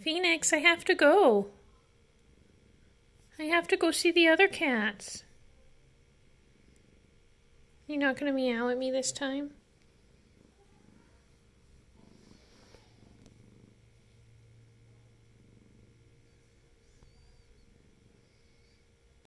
Phoenix, I have to go. I have to go see the other cats. You're not going to meow at me this time?